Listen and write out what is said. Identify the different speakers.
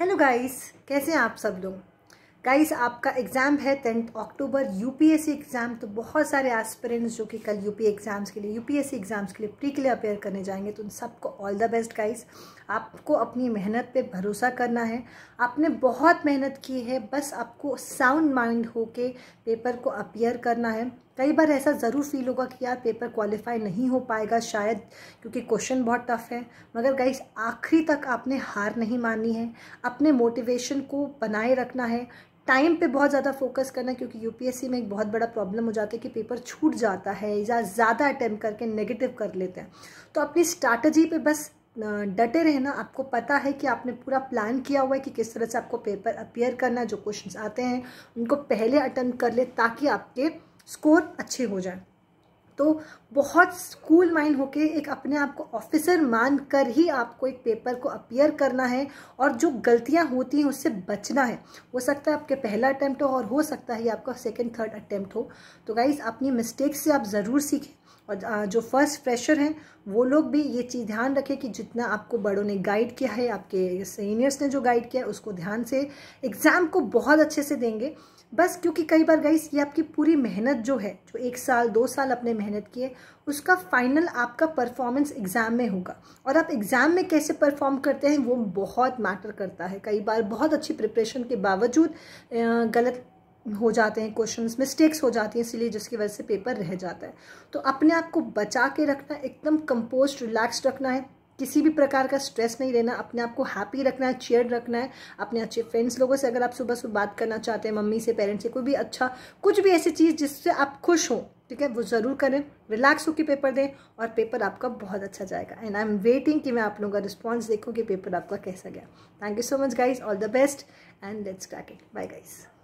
Speaker 1: hello guys कैसे हैं आप सब लोग गाइस आपका एग्ज़ाम है टेंथ अक्टूबर यूपीएससी एग्ज़ाम तो बहुत सारे एस्पिरेंट्स जो कि कल यूपी एग्ज़ाम्स के लिए यूपीएससी एग्ज़ाम्स के लिए प्री के लिए अपेयर करने जाएंगे तो उन सबको ऑल द बेस्ट गाइस आपको अपनी मेहनत पे भरोसा करना है आपने बहुत मेहनत की है बस आपको साउंड माइंड हो के पेपर को अपेयर करना है कई बार ऐसा ज़रूर फील होगा कि यार पेपर क्वालिफाई नहीं हो पाएगा शायद क्योंकि क्वेश्चन बहुत टफ है मगर गाइस आखिरी तक आपने हार नहीं मानी है अपने मोटिवेशन को बनाए रखना है टाइम पे बहुत ज़्यादा फोकस करना क्योंकि यूपीएससी में एक बहुत बड़ा प्रॉब्लम हो जाता है कि पेपर छूट जाता है या ज़्यादा अटैम्प्ट करके नेगेटिव कर लेते हैं तो अपनी स्ट्रैटेजी पे बस डटे रहना आपको पता है कि आपने पूरा प्लान किया हुआ है कि किस तरह से आपको पेपर अपियर करना जो क्वेश्चन आते हैं उनको पहले अटैम्प्ट कर ले ताकि आपके स्कोर अच्छे हो जाए तो बहुत स्कूल माइंड होके एक अपने आप को ऑफिसर मान कर ही आपको एक पेपर को अपियर करना है और जो गलतियां होती हैं उससे बचना है हो सकता है आपके पहला अटैम्प्ट हो और हो सकता है आपका सेकेंड थर्ड अटैम्प्ट हो तो गाइज अपनी मिस्टेक से आप ज़रूर सीखें और जो फर्स्ट फ्रेशर हैं वो लोग भी ये चीज़ ध्यान रखें कि जितना आपको बड़ों ने गाइड किया है आपके सीनियर्स ने जो गाइड किया है उसको ध्यान से एग्ज़ाम को बहुत अच्छे से देंगे बस क्योंकि कई बार गाइस ये आपकी पूरी मेहनत जो है जो एक साल दो साल अपने मेहनत मेहनत की है उसका फाइनल आपका परफॉर्मेंस एग्ज़ाम में होगा और आप एग्ज़ाम में कैसे परफॉर्म करते हैं वो बहुत मैटर करता है कई बार बहुत अच्छी प्रिपरेशन के बावजूद गलत हो जाते हैं क्वेश्चंस मिस्टेक्स हो जाती हैं इसलिए जिसकी वजह से पेपर रह जाता है तो अपने आप को बचा के रखना एकदम कंपोज रिलैक्स रखना है किसी भी प्रकार का स्ट्रेस नहीं लेना अपने आप को हैप्पी रखना है चेयर रखना है अपने अच्छे फ्रेंड्स लोगों से अगर आप सुबह सुबह बात करना चाहते हैं मम्मी से पेरेंट्स से कोई भी अच्छा कुछ भी ऐसी चीज़ जिससे आप खुश हों ठीक है वो ज़रूर करें रिलैक्स होकर पेपर दें और पेपर आपका बहुत अच्छा जाएगा एंड आई एम वेटिंग कि मैं आप लोगों का रिस्पॉन्स देखूँ कि पेपर आपका कैसा गया thank you so much guys all the best and let's crack bye guys